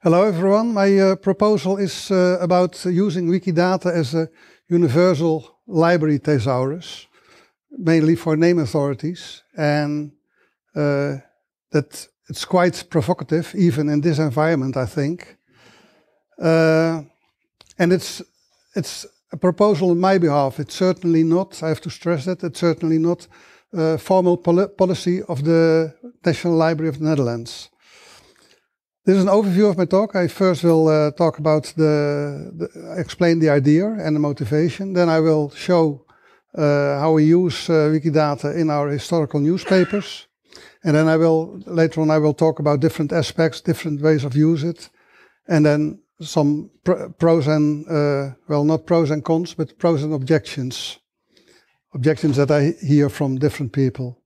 Hello everyone, my uh, proposal is uh, about using Wikidata as a universal library thesaurus, mainly for name authorities, and uh, that it's quite provocative, even in this environment, I think. Uh, and it's, it's a proposal on my behalf. It's certainly not, I have to stress that, it's certainly not uh, formal policy of the National Library of the Netherlands. This is an overview of my talk. I first will uh, talk about the, the, explain the idea and the motivation. Then I will show uh, how we use uh, Wikidata in our historical newspapers. And then I will, later on, I will talk about different aspects, different ways of use it. And then some pr pros and, uh, well, not pros and cons, but pros and objections. Objections that I hear from different people.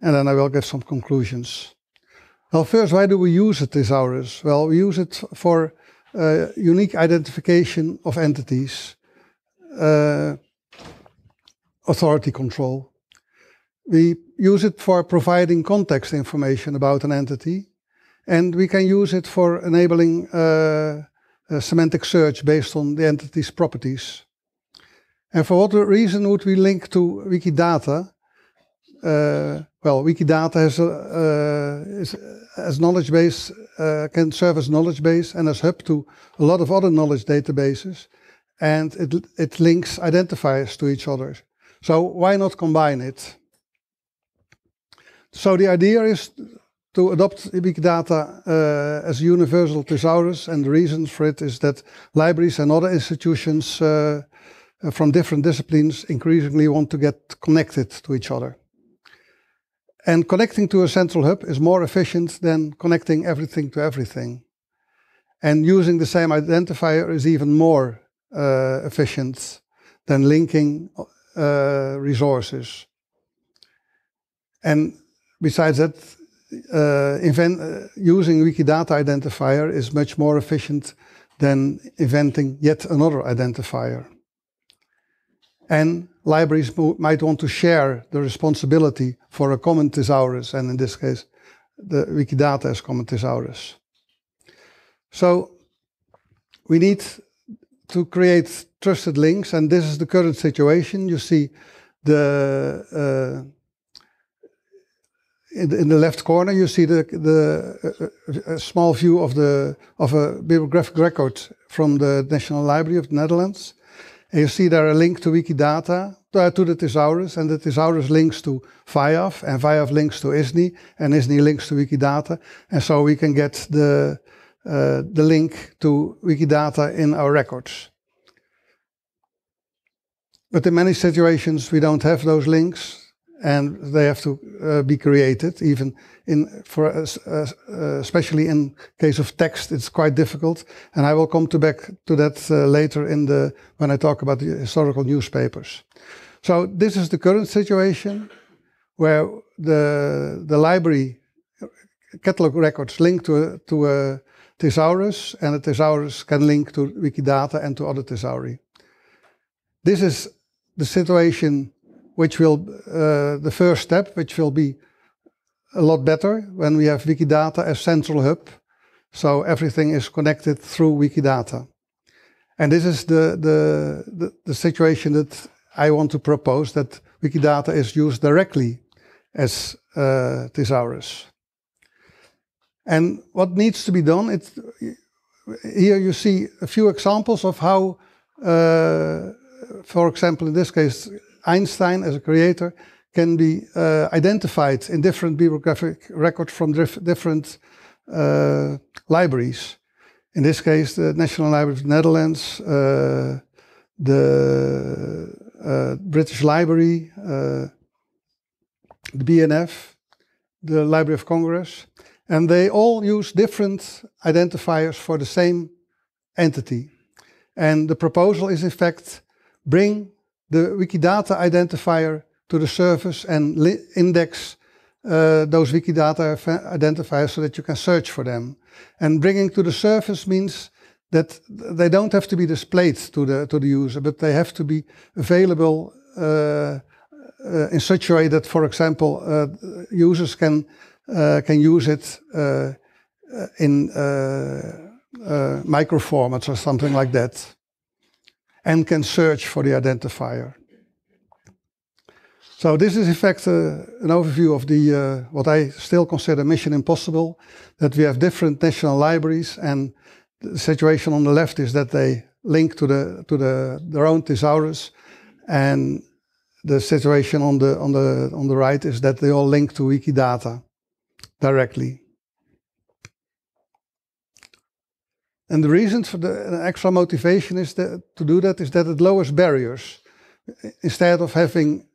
And then I will give some conclusions. Well, first, why do we use a thesaurus? Well, we use it for uh, unique identification of entities, uh, authority control. We use it for providing context information about an entity, and we can use it for enabling uh, semantic search based on the entity's properties. And for what reason would we link to Wikidata? Eh, well, Wikidata has, a, eh, as knowledge base eh, can serve as knowledge base and as hub to a lot of other knowledge databases, and it it links identifiers to each other. So why not combine it? So the idea is to adopt Wikidata uh, as a universal thesaurus, and the reason for it is that libraries and other institutions uh, from different disciplines increasingly want to get connected to each other. And connecting to a central hub is more efficient than connecting everything to everything. And using the same identifier is even more uh, efficient than linking uh, resources. And besides that, uh, invent, uh, using Wikidata identifier is much more efficient than inventing yet another identifier and libraries might want to share the responsibility for a common thesaurus, and in this case, the Wikidata as common thesaurus. So we need to create trusted links, and this is the current situation. You see the uh, in, the, in the left corner, you see the the uh, small view of the of a bibliographic record from the National Library of the Netherlands. And you see there a link to Wikidata, uh, to the thesaurus, and the thesaurus links to VIAF, and VIAF links to ISNI, and ISNI links to Wikidata. And so we can get the, uh, the link to Wikidata in our records. But in many situations, we don't have those links and they have to uh, be created. Even in for uh, uh, uh, especially in case of text, it's quite difficult. And I will come to back to that uh, later in the when I talk about the historical newspapers. So this is the current situation, where the the library catalog records link to a, to a thesaurus, and the thesaurus can link to Wikidata and to other thesauri. This is the situation which will uh, the first step, which will be a lot better when we have Wikidata as central hub. So everything is connected through Wikidata. And this is the, the, the, the, situation that I want to propose that Wikidata is used directly as uh, thesaurus. And what needs to be done, it, here you see a few examples of how, uh, for example, in this case, Einstein as a creator can be uh, identified in different bibliographic records from different uh, libraries. In this case, the National Library of the Netherlands, uh, the uh, British Library, uh, the BNF, the Library of Congress, and they all use different identifiers for the same entity. And the proposal is, in fact, bring the Wikidata identifier to the service and index uh, those Wikidata identifiers so that you can search for them. And bringing to the surface means that they don't have to be displayed to the to the user, but they have to be available uh, uh, in such a way that, for example, uh, users can uh, can use it uh, in micro formats or something like that and can search for the identifier. So this is in fact uh, an overview of the uh, what I still consider mission impossible, that we have different national libraries and the situation on the left is that they link to the to the their own thesaurus and the situation on the on the on the right is that they all link to Wikidata directly. And the reason for the extra motivation is that, to do that is that it lowers barriers. Instead of having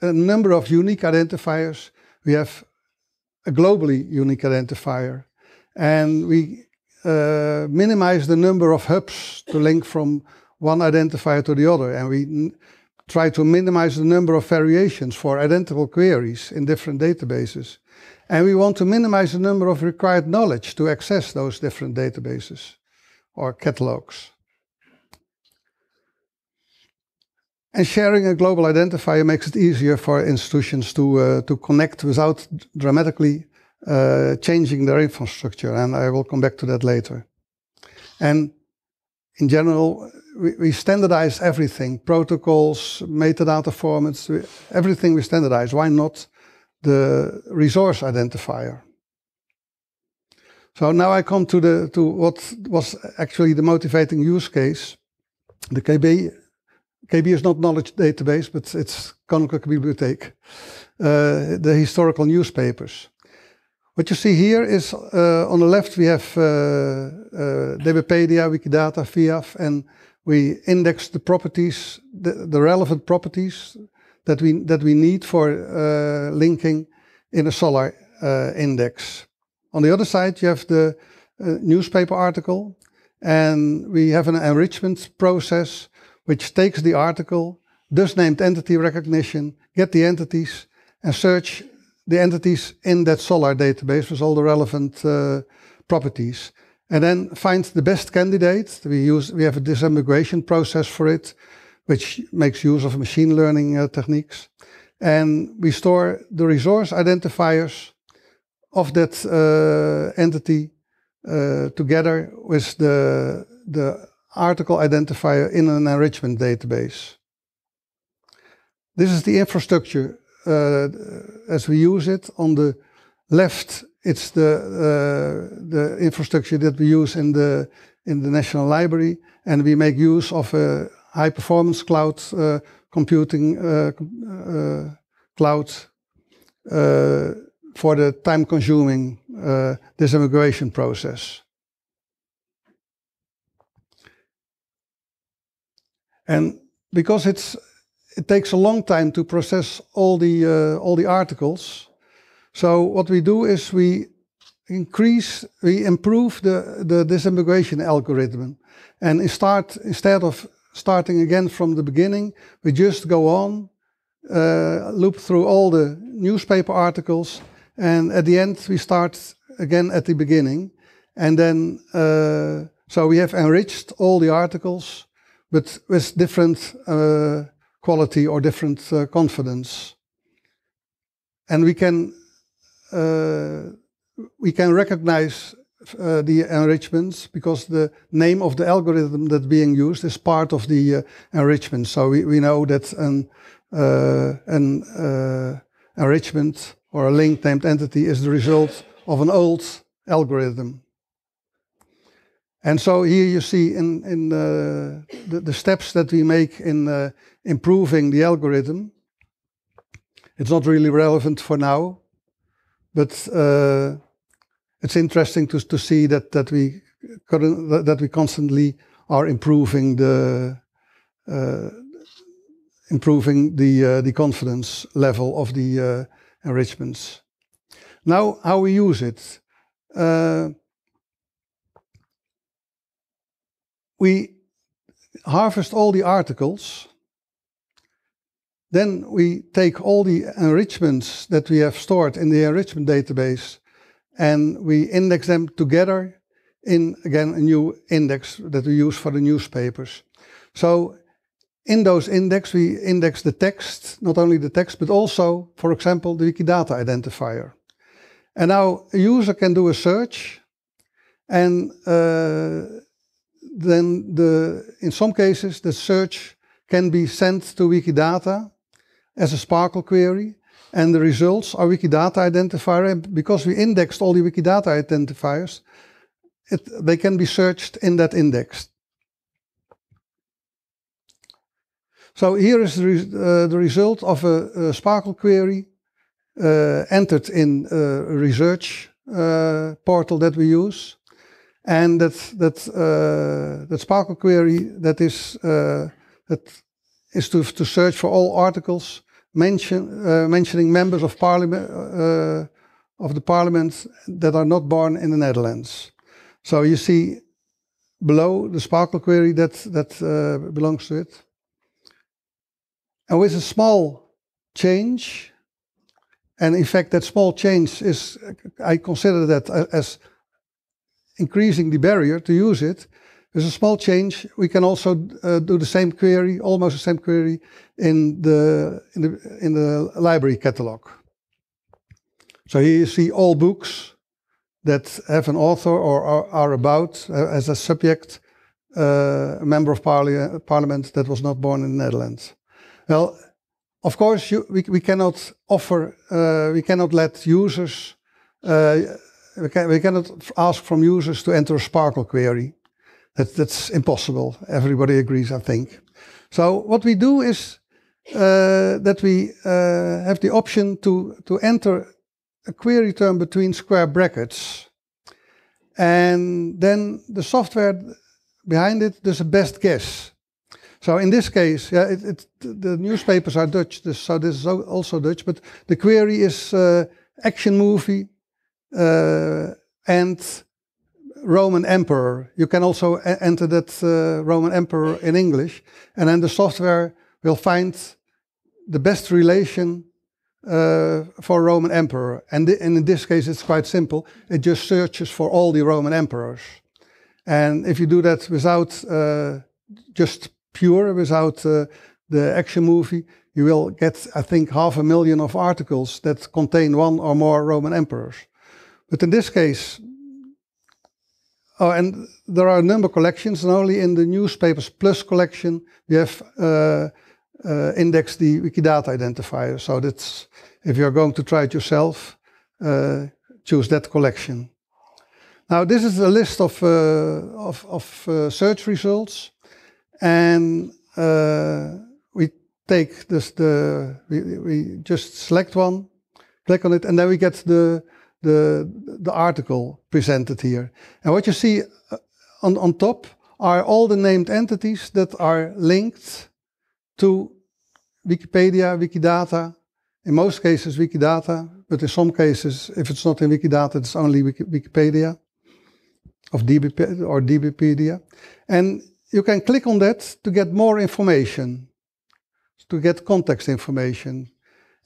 a number of unique identifiers, we have a globally unique identifier. And we uh, minimize the number of hubs to link from one identifier to the other. And we try to minimize the number of variations for identical queries in different databases. And we want to minimize the number of required knowledge to access those different databases or catalogs. And sharing a global identifier makes it easier for institutions to, uh, to connect without dramatically uh, changing their infrastructure. And I will come back to that later. And in general, we, we standardize everything, protocols, metadata formats, everything we standardize. Why not the resource identifier? So now I come to the to what was actually the motivating use case. The KB KB is not knowledge database, but it's Koninklijke Bibliotheek, uh, the historical newspapers. What you see here is uh, on the left we have uh, uh DBpedia, Wikidata, FIAF, and we index the properties, the, the, relevant properties that we that we need for uh, linking in a Solar uh, index. On the other side, you have the uh, newspaper article, and we have an enrichment process which takes the article, does named entity recognition, get the entities, and search the entities in that Solar database with all the relevant uh, properties. And then find the best candidate. We use we have a disambiguation process for it, which makes use of machine learning uh, techniques. And we store the resource identifiers of that uh, entity uh, together with the, the article identifier in an enrichment database. This is the infrastructure uh, as we use it. On the left, it's the, uh, the infrastructure that we use in the, in the National Library, and we make use of a high performance cloud computing uh, uh, cloud uh, for the time-consuming uh, disintegration process. And because it's, it takes a long time to process all the, uh, all the articles, so what we do is we increase, we improve the, the disambiguation algorithm. And start, instead of starting again from the beginning, we just go on, uh, loop through all the newspaper articles and at the end, we start again at the beginning. And then, uh, so we have enriched all the articles, but with different uh, quality or different uh, confidence. And we can, uh, we can recognize uh, the enrichments because the name of the algorithm that's being used is part of the uh, enrichment. So we, we know that an, an enrichment or a link named entity is the result of an old algorithm. And so here you see in, in uh, the, the steps that we make in uh, improving the algorithm. It's not really relevant for now, but uh, it's interesting to, to see that, that, we, that we constantly are improving the, uh, improving the, uh, the confidence level of the uh, enrichments. Now, how we use it. Uh, we harvest all the articles. Then we take all the enrichments that we have stored in the enrichment database and we index them together in, again, a new index that we use for the newspapers. So in those index, we index the text, not only the text, but also, for example, the Wikidata identifier. And now a user can do a search and uh, then the, in some cases, the search can be sent to Wikidata as a Sparkle query and the results are Wikidata identifier. And because we indexed all the Wikidata identifiers, it, they can be searched in that index. So here is the, uh, the result of a, a Sparkle query uh, entered in a research uh, portal that we use. And that, that, uh, that Sparkle query that is, uh, that is to, to search for all articles mention, uh, mentioning members of parliament of the parliament that are not born in the Netherlands. So you see below the Sparkle query that, that belongs to it. And with a small change, and in fact, that small change is, I consider that uh, as increasing the barrier to use it. There's a small change. We can also uh, do the same query, almost the same query, in the in the in the library catalog. So here you see all books that have an author or are, are about uh, as a subject uh, a member of parli parliament that was not born in the Netherlands. Well, of course, you, we, we cannot offer, uh, we cannot let users, uh, we, can, we cannot ask from users to enter a Sparkle query. That, that's impossible. Everybody agrees, I think. So what we do is uh, that we uh, have the option to, to enter a query term between square brackets. And then the software behind it does a best guess. So in this case, yeah, it, it, the newspapers are Dutch, so this is also Dutch. But the query is uh, action movie uh, and Roman emperor. You can also enter that uh, Roman emperor in English, and then the software will find the best relation uh, for Roman emperor. And, th and, in this case, it's quite simple. It just searches for all the Roman emperors. And if you do that without uh, just pure without uh, the action movie, you will get, I think, half a million of articles that contain one or more Roman emperors. But in this case, oh, and there are a number of collections, and only in the newspapers plus collection we have uh, uh, indexed the Wikidata identifier. So that's if you're going to try it yourself, uh, choose that collection. Now this is a list of uh, of, of uh, search results. And uh, we take this, the, we, we just select one, click on it, and then we get the, the, the article presented here. And what you see uh, on, on top are all the named entities that are linked to Wikipedia, Wikidata, in most cases Wikidata, but in some cases, if it's not in Wikidata, it's only Wikipedia of DBP or DBpedia. And you can click on that to get more information, to get context information.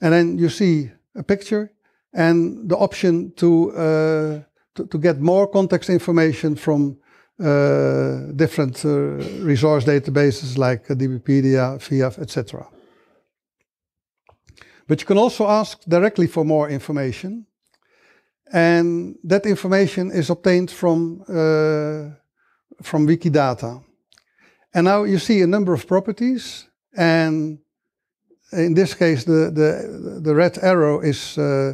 And then you see a picture and the option to, uh, to, to, get more context information from uh, different uh, resource databases like DBpedia, VF, etc. But you can also ask directly for more information. And that information is obtained from, uh, from Wikidata. And now you see a number of properties, and in this case, the the, the red arrow is uh,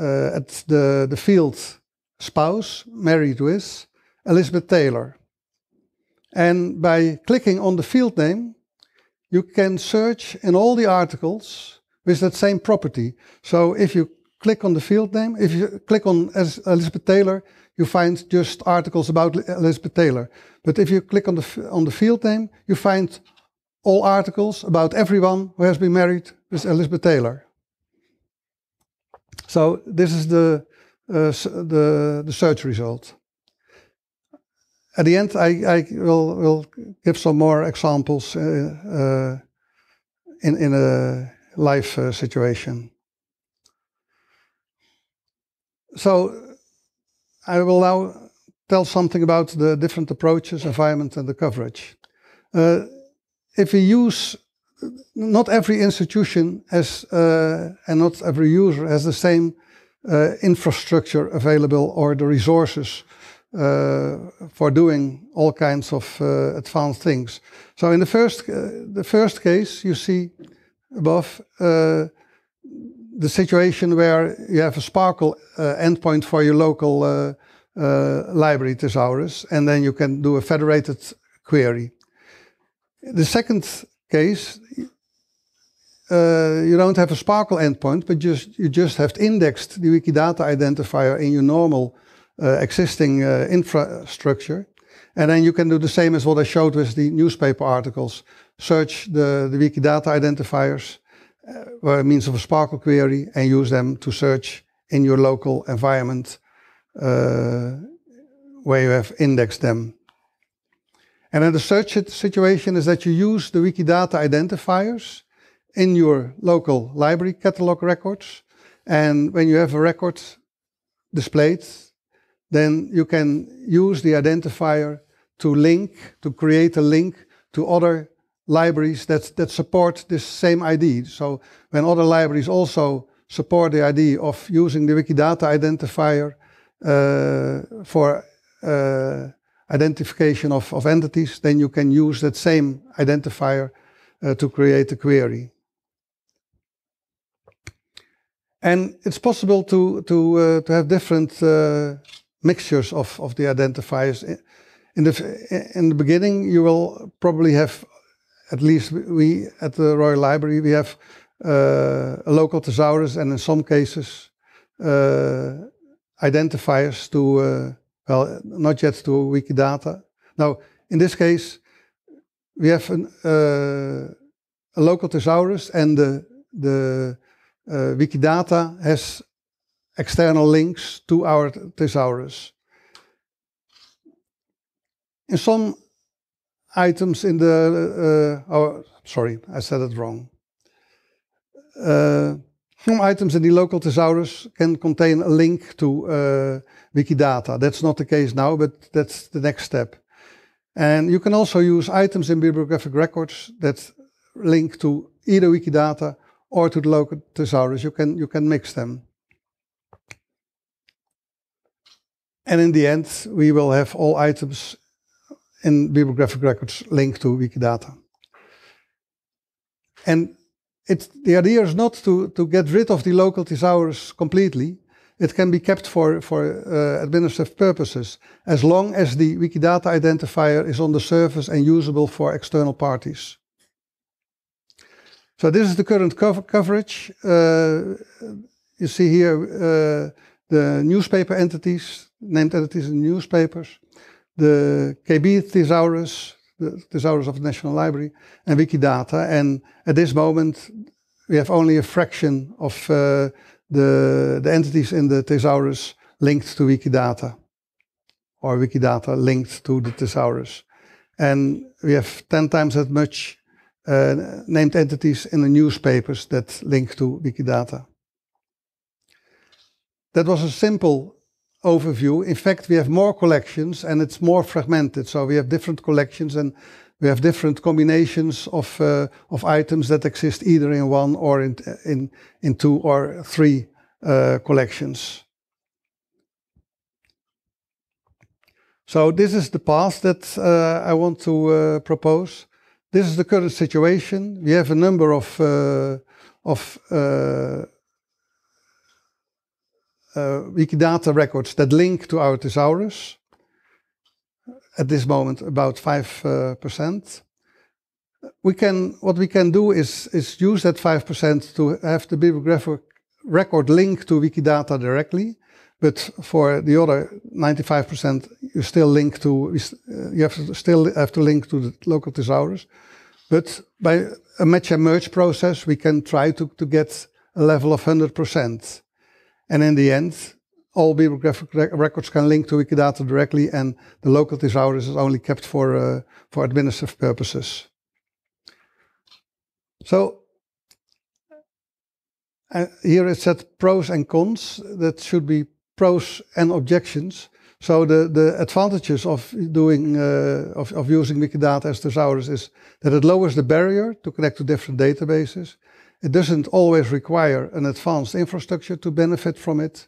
uh, at the the field spouse married with Elizabeth Taylor. And by clicking on the field name, you can search in all the articles with that same property. So if you click on the field name, if you click on Elizabeth Taylor, you find just articles about Elizabeth Taylor. But if you click on the, on the field name, you find all articles about everyone who has been married with Elizabeth Taylor. So this is the, uh, the, the search result. At the end, I, I will, will give some more examples uh, uh, in, in a live uh, situation. So I will now tell something about the different approaches, environment and the coverage. Uh, if we use, not every institution has, uh, and not every user has the same uh, infrastructure available or the resources uh, for doing all kinds of uh, advanced things. So in the first, uh, the first case you see above, the situation where you have a Sparkle uh, endpoint for your local uh, uh, library thesaurus, and then you can do a federated query. The second case, uh, you don't have a Sparkle endpoint, but just you just have indexed the Wikidata identifier in your normal uh, existing infrastructure. And then you can do the same as what I showed with the newspaper articles. Search the, the Wikidata identifiers by uh, means of a Sparkle query and use them to search in your local environment uh, where you have indexed them. And then the search situation is that you use the Wikidata identifiers in your local library catalog records. And when you have a record displayed, then you can use the identifier to link, to create a link to other libraries that, that support this same ID. So when other libraries also support the ID of using the Wikidata identifier uh, for uh, identification of, of entities, then you can use that same identifier uh, to create a query. And it's possible to, to, uh, to have different uh, mixtures of, of the identifiers. In the, in the beginning, you will probably have at least we at the Royal Library we have uh, a local thesaurus and in some cases uh, identifiers to uh, well not yet to Wikidata. Now in this case we have an, a local thesaurus and the the Wikidata has external links to our thesaurus. In some items in the, uh, oh, sorry, I said it wrong. Uh, some items in the local thesaurus can contain a link to uh, Wikidata. That's not the case now, but that's the next step. And you can also use items in bibliographic records that link to either Wikidata or to the local thesaurus. You can, you can mix them. And in the end, we will have all items and bibliographic records linked to Wikidata. And it's, the idea is not to, to get rid of the local thesaurus completely. It can be kept for, for uh, administrative purposes as long as the Wikidata identifier is on the surface and usable for external parties. So this is the current cov coverage. Uh, you see here uh, the newspaper entities, named entities in newspapers the KB thesaurus, the thesaurus of the National Library, and Wikidata. And at this moment, we have only a fraction of uh, the, the entities in the thesaurus linked to Wikidata, or Wikidata linked to the thesaurus. And we have 10 times that much uh, named entities in the newspapers that link to Wikidata. That was a simple overview. In fact, we have more collections and it's more fragmented. So we have different collections and we have different combinations of, uh, of items that exist either in one or in, in, in two or three uh, collections. So this is the path that uh, I want to uh, propose. This is the current situation. We have a number of, uh, of uh, uh, eh, Wikidata records that link to our thesaurus. At this moment, about 5%. Eh, we can, what we can do is, is use that 5% to have the bibliographic record link to Wikidata directly. But for the other 95%, you still link to, eh, you have to still have to link to the local thesaurus. But by a match and merge process, we can try to, to get a level of 100%. And in the end, all bibliographic records can link to Wikidata directly, and the local thesaurus is only kept for, uh, for administrative purposes. So uh, here it said pros and cons. That should be pros and objections. So the, the advantages of doing uh, of, of using Wikidata as thesaurus is that it lowers the barrier to connect to different databases. It doesn't always require an advanced infrastructure to benefit from it.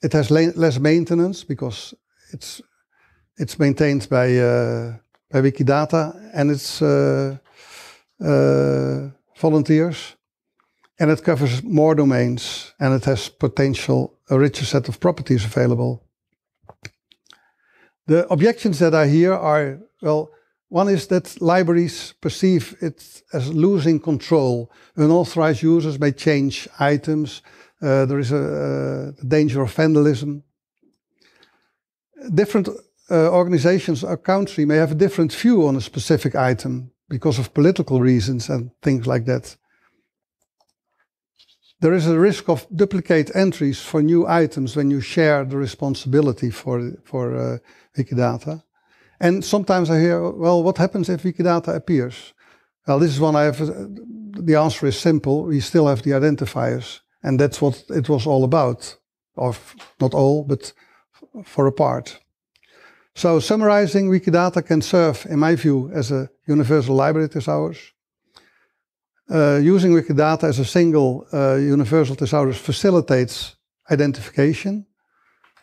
It has less maintenance because it's it's maintained by uh, by Wikidata and its uh, uh, volunteers, and it covers more domains and it has potential a richer set of properties available. The objections that I hear are well one is that libraries perceive it as losing control. Unauthorized users may change items. Uh, there is a, a, uh, danger of vandalism. Different uh, organizations or country may have a different view on a specific item because of political reasons and things like that. There is a risk of duplicate entries for new items when you share the responsibility for, for uh, Wikidata. And sometimes I hear, well, what happens if Wikidata appears? Well, this is one I have. Uh, the answer is simple. We still have the identifiers, and that's what it was all about, or not all, but for a part. So summarizing, Wikidata can serve, in my view, as a universal library thesaurus. Uh, using Wikidata as a single uh, universal thesaurus facilitates identification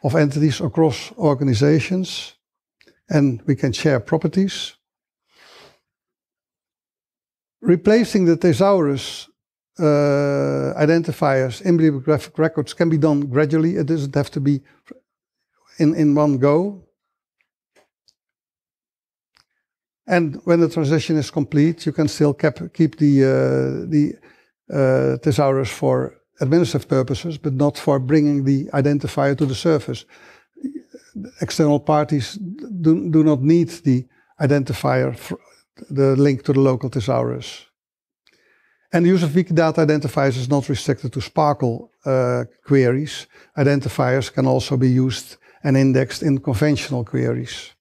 of entities across organizations and we can share properties. Replacing the thesaurus uh, identifiers in bibliographic records can be done gradually. It doesn't have to be in, in one go. And when the transition is complete, you can still keep the, uh, the uh, thesaurus for administrative purposes, but not for bringing the identifier to the surface external parties do, do not need the identifier, the link to the local thesaurus. And the use of Wikidata identifiers is not restricted to Sparkle uh, queries. Identifiers can also be used and indexed in conventional queries.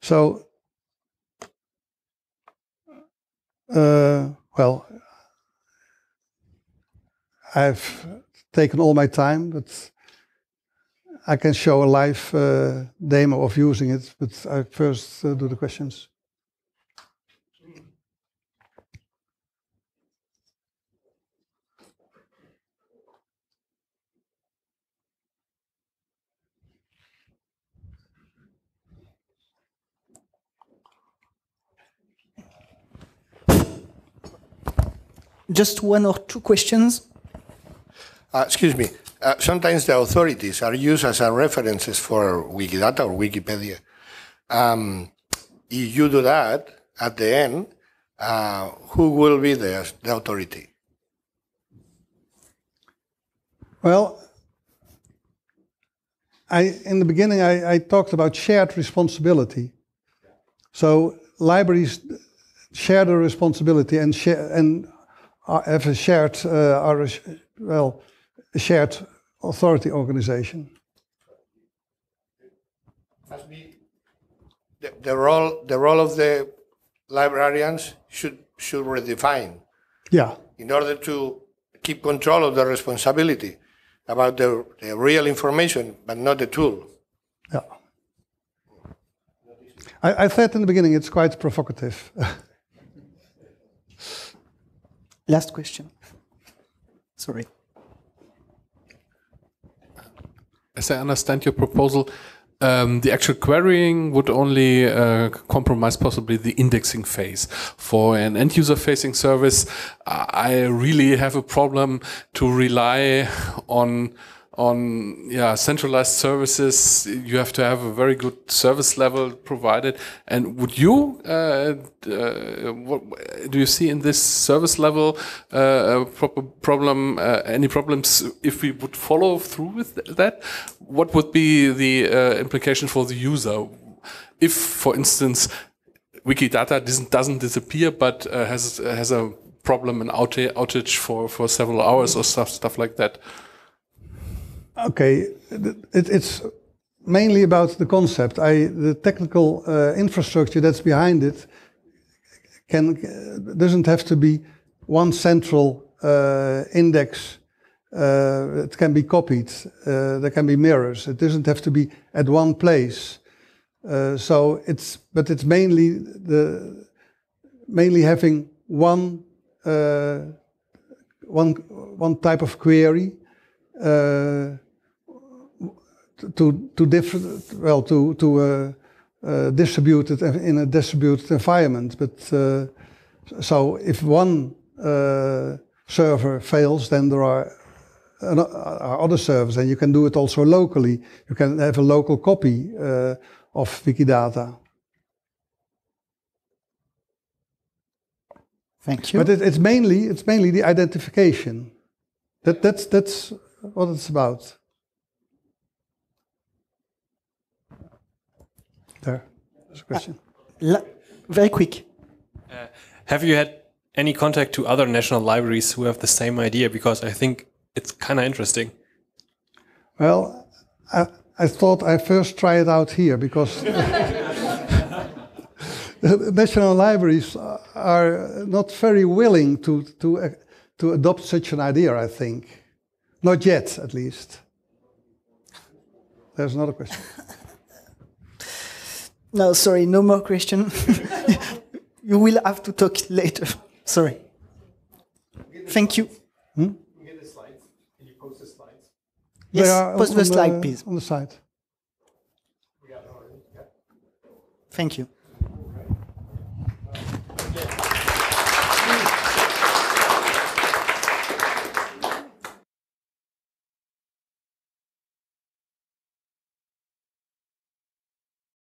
So, uh, well, I've taken all my time, but I can show a live uh, demo of using it, but I first uh, do the questions. Just one or two questions. Uh, excuse me. Uh, sometimes the authorities are used as references for Wikidata or Wikipedia. Um, if you do that at the end, uh, who will be the, the authority? Well, I, in the beginning, I, I, talked about shared responsibility. So libraries share the responsibility and, share, and have a shared, uh, are, well, shared authority organization. The, the, role the role of the librarians should should redefine. Yeah. In order to keep control of the responsibility about the, the real information, but not the tool. Yeah. I, I said in the beginning it's quite provocative. Last question. Sorry. as I understand your proposal, um, the actual querying would only uh, compromise possibly the indexing phase. For an end user facing service, I really have a problem to rely on on yeah centralized services you have to have a very good service level provided and would you uh, uh, what do you see in this service level uh, problem uh, any problems if we would follow through with that what would be the uh, implication for the user if for instance wikidata doesn't, doesn't disappear but uh, has has a problem an outage for for several hours or stuff stuff like that Okay, it, it's mainly about the concept. I, the technical uh, infrastructure that's behind it can uh, doesn't have to be one central uh, index. Uh, it can be copied. Uh, there can be mirrors. It doesn't have to be at one place. Uh, so it's but it's mainly the mainly having one one one type of query to to different well to to uh, uh, distribute it in a distributed environment. But uh, so if one uh, server fails, then there are, are uh, other servers, and you can do it also locally. You can have a local copy uh, of Wikidata. Thank you. But it, it's mainly it's mainly the identification. That that's that's what it's about. There, there's a question. Uh, very quick. Uh, have you had any contact to other national libraries who have the same idea? Because I think it's kind of interesting. Well, I, I thought I first try it out here because national libraries are not very willing to to uh, to adopt such an idea. I think, not yet, at least. There's another question. No, sorry, no more question. you will have to talk later. Sorry. Thank you. Hmm? Yes, are, post the, the slide, please. On the side. Thank you.